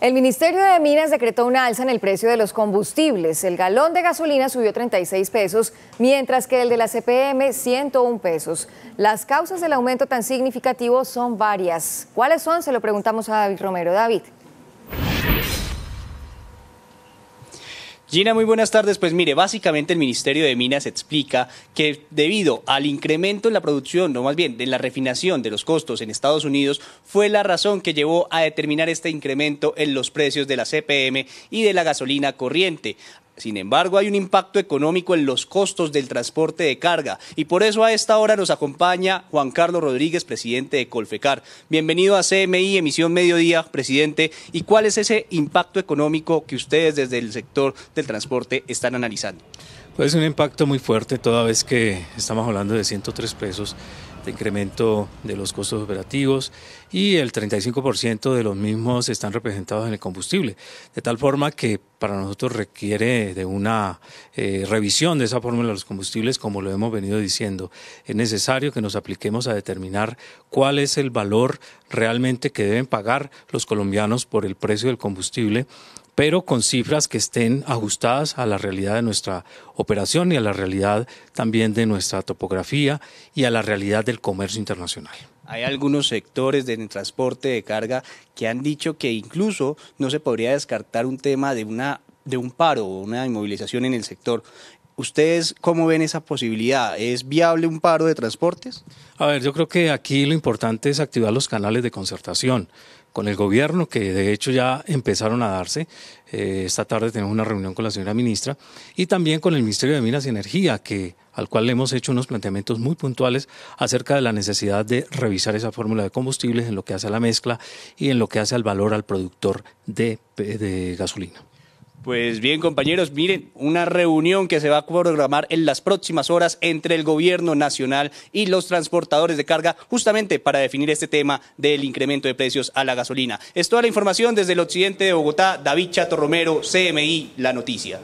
El Ministerio de Minas decretó una alza en el precio de los combustibles. El galón de gasolina subió 36 pesos, mientras que el de la CPM 101 pesos. Las causas del aumento tan significativo son varias. ¿Cuáles son? Se lo preguntamos a David Romero. David. Gina, muy buenas tardes. Pues mire, básicamente el Ministerio de Minas explica que debido al incremento en la producción, no más bien en la refinación de los costos en Estados Unidos, fue la razón que llevó a determinar este incremento en los precios de la CPM y de la gasolina corriente. Sin embargo, hay un impacto económico en los costos del transporte de carga y por eso a esta hora nos acompaña Juan Carlos Rodríguez, presidente de Colfecar. Bienvenido a CMI, emisión mediodía, presidente. ¿Y cuál es ese impacto económico que ustedes desde el sector del transporte están analizando? Pues un impacto muy fuerte toda vez que estamos hablando de 103 pesos de incremento de los costos operativos y el 35% de los mismos están representados en el combustible. De tal forma que para nosotros requiere de una eh, revisión de esa fórmula de los combustibles, como lo hemos venido diciendo. Es necesario que nos apliquemos a determinar cuál es el valor realmente que deben pagar los colombianos por el precio del combustible pero con cifras que estén ajustadas a la realidad de nuestra operación y a la realidad también de nuestra topografía y a la realidad del comercio internacional. Hay algunos sectores del transporte de carga que han dicho que incluso no se podría descartar un tema de una de un paro o una inmovilización en el sector. ¿Ustedes cómo ven esa posibilidad? ¿Es viable un paro de transportes? A ver, yo creo que aquí lo importante es activar los canales de concertación con el gobierno, que de hecho ya empezaron a darse. Eh, esta tarde tenemos una reunión con la señora ministra y también con el Ministerio de Minas y Energía, que, al cual le hemos hecho unos planteamientos muy puntuales acerca de la necesidad de revisar esa fórmula de combustibles en lo que hace a la mezcla y en lo que hace al valor al productor de gasolina. Pues bien, compañeros, miren, una reunión que se va a programar en las próximas horas entre el gobierno nacional y los transportadores de carga, justamente para definir este tema del incremento de precios a la gasolina. Es toda la información desde el occidente de Bogotá, David Chato Romero, CMI, La Noticia.